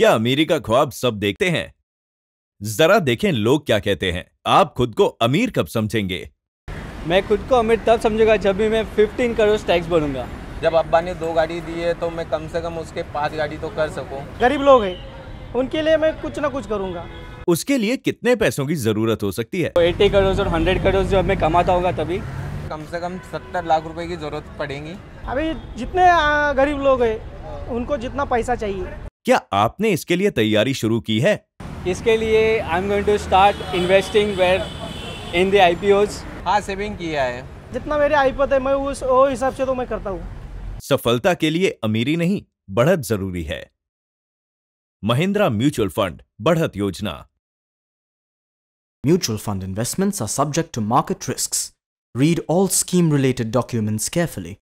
क्या अमीरी का ख्वाब सब देखते हैं जरा देखें लोग क्या कहते हैं आप खुद को अमीर कब समझेंगे मैं खुद को अमीर तब समझूंगा जब भी मैं 15 करोड़ टैक्स भरूंगा जब अब्बा ने दो गाड़ी दी है तो मैं कम से कम उसके पांच गाड़ी तो कर सकूं। गरीब लोग हैं उनके लिए मैं कुछ ना कुछ करूंगा उसके लिए कितने पैसों की जरूरत हो सकती है एट्टी तो करोड़ और हंड्रेड करोड़ जब मैं कमाता होगा तभी कम से कम सत्तर लाख रुपए की जरूरत पड़ेगी अभी जितने गरीब लोग है उनको जितना पैसा चाहिए क्या आपने इसके लिए तैयारी शुरू की है इसके लिए I am going to start investing where in the IPOs हां सेविंग किया है जितना मेरे आईपीओ थे मैं उस ओ हिसाब से तो मैं करता हूं सफलता के लिए अमीरी नहीं बढ़त जरूरी है महिंद्रा म्यूचुअल फंड बढ़त योजना mutual fund investments are subject to market risk read all scheme related documents carefully